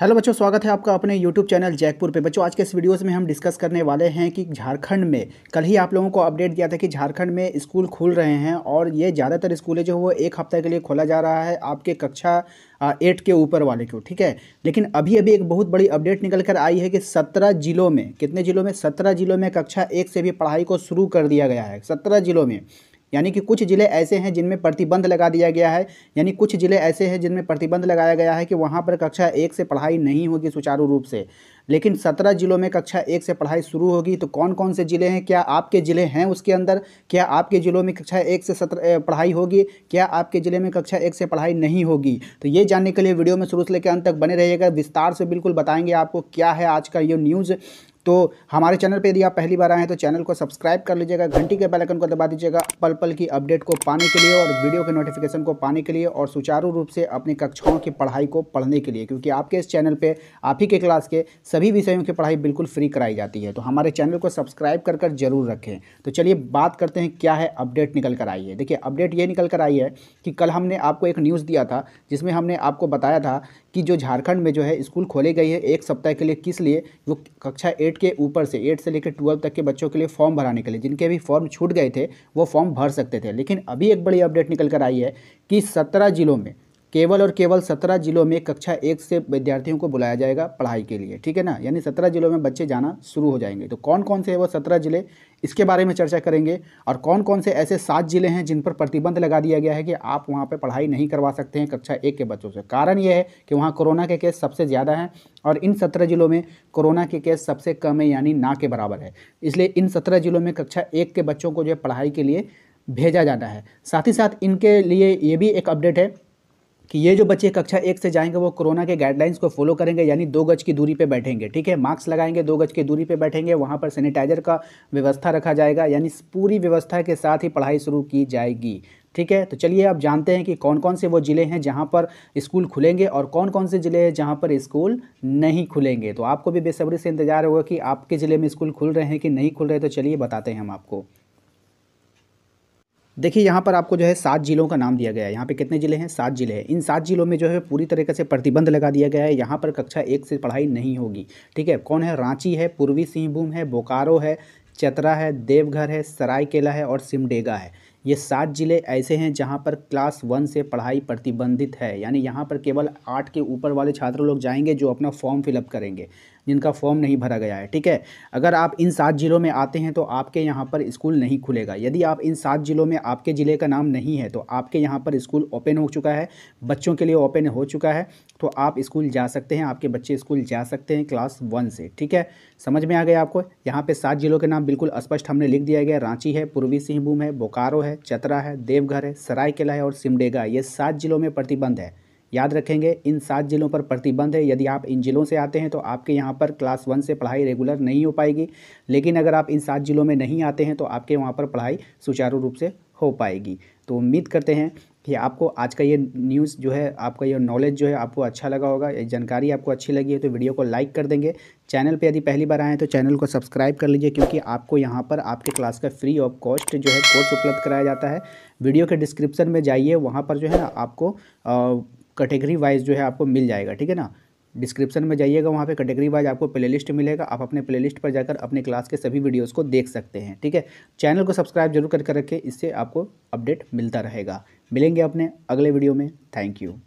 hello बच्चों स्वागत है आपका अपने यूट्यूब चैनल जयपुर पे बच्चों आज के इस वीडियोस में हम डिस्कस करने वाले हैं कि झारखंड में कल ही आप लोगों को अपडेट दिया था कि झारखंड में स्कूल खुल रहे हैं और ये ज़्यादातर स्कूलें जो वो एक हफ्ते के लिए खोला जा रहा है आपके कक्षा एट के ऊपर वाले को ठीक है लेकिन अभी अभी एक बहुत बड़ी अपडेट निकल कर आई है कि सत्रह जिलों में कितने जिलों में सत्रह जिलों में कक्षा एक से भी पढ़ाई को शुरू कर दिया गया है सत्रह जिलों में यानी कि कुछ ज़िले ऐसे हैं जिनमें प्रतिबंध लगा दिया गया है यानी कुछ ज़िले ऐसे हैं जिनमें प्रतिबंध लगाया गया है कि वहाँ पर कक्षा एक से पढ़ाई नहीं होगी सुचारू रूप से लेकिन सत्रह जिलों में कक्षा एक से पढ़ाई शुरू होगी तो कौन कौन से ज़िले हैं क्या आपके ज़िले हैं उसके अंदर क्या आपके ज़िलों में कक्षा एक से सत्रह पढ़ाई होगी क्या आपके ज़िले में कक्षा एक से पढ़ाई नहीं होगी तो ये जानने के लिए वीडियो में शुरू से लेकर अंत तक बने रहिएगा विस्तार से बिल्कुल बताएंगे आपको क्या है आज का ये न्यूज़ तो हमारे चैनल पर यदि आप पहली बार आए हैं तो चैनल को सब्सक्राइब कर लीजिएगा घंटी के बैलकन आइकन को दबा दीजिएगा पल पल की अपडेट को पाने के लिए और वीडियो के नोटिफिकेशन को पाने के लिए और सुचारू रूप से अपनी कक्षाओं की पढ़ाई को पढ़ने के लिए क्योंकि आपके इस चैनल पर आप ही के क्लास के सभी विषयों की पढ़ाई बिल्कुल फ्री कराई जाती है तो हमारे चैनल को सब्सक्राइब कर कर जरूर रखें तो चलिए बात करते हैं क्या है अपडेट निकल कर आई है देखिए अपडेट ये निकल कर आई है कि कल हमने आपको एक न्यूज़ दिया था जिसमें हमने आपको बताया था कि जो झारखंड में जो है स्कूल खोले गई है एक सप्ताह के लिए किस लिए वो कक्षा एट के ऊपर से एट से लेकर ट्वेल्व तक के बच्चों के लिए फॉर्म भराने के लिए जिनके भी फॉर्म छूट गए थे वो फॉर्म भर सकते थे लेकिन अभी एक बड़ी अपडेट निकल कर आई है कि सत्रह जिलों में केवल और केवल सत्रह जिलों में कक्षा एक से विद्यार्थियों को बुलाया जाएगा पढ़ाई के लिए ठीक है ना यानी सत्रह जिलों में बच्चे जाना शुरू हो जाएंगे तो कौन कौन से है वो सत्रह जिले इसके बारे में चर्चा करेंगे और कौन कौन से ऐसे सात जिले हैं जिन पर प्रतिबंध लगा दिया गया है कि आप वहाँ पर पढ़ाई नहीं करवा सकते हैं कक्षा एक के बच्चों से कारण यह है कि वहाँ कोरोना के केस सबसे ज़्यादा हैं और इन सत्रह जिलों में कोरोना के केस सबसे कम है यानी ना के बराबर है इसलिए इन सत्रह जिलों में कक्षा एक के बच्चों को जो है पढ़ाई के लिए भेजा जाता है साथ ही साथ इनके लिए ये भी एक अपडेट है कि ये जो बच्चे कक्षा एक से जाएंगे वो कोरोना के गाइडलाइंस को फॉलो करेंगे यानी दो गज की दूरी पे बैठेंगे ठीक है मास्क लगाएंगे दो गज की दूरी पे बैठेंगे वहाँ पर सैनिटाइजर का व्यवस्था रखा जाएगा यानी पूरी व्यवस्था के साथ ही पढ़ाई शुरू की जाएगी ठीक है तो चलिए आप जानते हैं कि कौन कौन से वो ज़िले हैं जहाँ पर स्कूल खुलेंगे और कौन कौन से ज़िले हैं जहाँ पर स्कूल नहीं खुलेंगे तो आपको भी बेसब्री से इंतज़ार होगा कि आपके ज़िले में स्कूल खुल रहे हैं कि नहीं खुल रहे तो चलिए बताते हैं हम आपको देखिए यहाँ पर आपको जो है सात जिलों का नाम दिया गया है यहाँ पे कितने ज़िले हैं सात ज़िले हैं इन सात ज़िलों में जो है पूरी तरीके से प्रतिबंध लगा दिया गया है यहाँ पर कक्षा एक से पढ़ाई नहीं होगी ठीक है कौन है रांची है पूर्वी सिंहभूम है बोकारो है चतरा है देवघर है सरायकेला है और सिमडेगा है ये सात ज़िले ऐसे हैं जहाँ पर क्लास वन से पढ़ाई प्रतिबंधित है यानी यहाँ पर केवल आठ के ऊपर वाले छात्र लोग जाएंगे जो अपना फॉर्म फिलअप करेंगे जिनका फॉर्म नहीं भरा गया है ठीक है अगर आप इन सात ज़िलों में आते हैं तो आपके यहाँ पर स्कूल नहीं खुलेगा यदि आप इन सात ज़िलों में आपके ज़िले का नाम नहीं है तो आपके यहाँ पर स्कूल ओपन हो चुका है बच्चों के लिए ओपन हो चुका है तो आप स्कूल जा सकते हैं आपके बच्चे स्कूल जा सकते हैं क्लास वन से ठीक है समझ में आ गया आपको यहाँ पे सात जिलों के नाम बिल्कुल स्पष्ट हमने लिख दिया गया रांची है पूर्वी सिंहभूम है बोकारो है चतरा है देवघर है सरायकेला है और सिमडेगा ये सात जिलों में प्रतिबंध है याद रखेंगे इन सात जिलों पर प्रतिबंध है यदि आप इन जिलों से आते हैं तो आपके यहाँ पर क्लास वन से पढ़ाई रेगुलर नहीं हो पाएगी लेकिन अगर आप इन सात जिलों में नहीं आते हैं तो आपके वहाँ पर पढ़ाई सुचारू रूप से हो पाएगी तो उम्मीद करते हैं कि आपको आज का ये न्यूज़ जो है आपका ये नॉलेज जो है आपको अच्छा लगा होगा ये जानकारी आपको अच्छी लगी है तो वीडियो को लाइक कर देंगे चैनल पे यदि पहली बार आए हैं तो चैनल को सब्सक्राइब कर लीजिए क्योंकि आपको यहाँ पर आपके क्लास का फ्री ऑफ कॉस्ट जो है कोर्स उपलब्ध कराया जाता है वीडियो के डिस्क्रिप्सन में जाइए वहाँ पर जो है ना आपको कैटेगरी वाइज जो है आपको मिल जाएगा ठीक है ना डिस्क्रिप्शन में जाइएगा वहाँ पे कैटेगरी वाइज आपको प्लेलिस्ट मिलेगा आप अपने प्लेलिस्ट पर जाकर अपने क्लास के सभी वीडियोस को देख सकते हैं ठीक है चैनल को सब्सक्राइब जरूर करके रखें इससे आपको अपडेट मिलता रहेगा मिलेंगे अपने अगले वीडियो में थैंक यू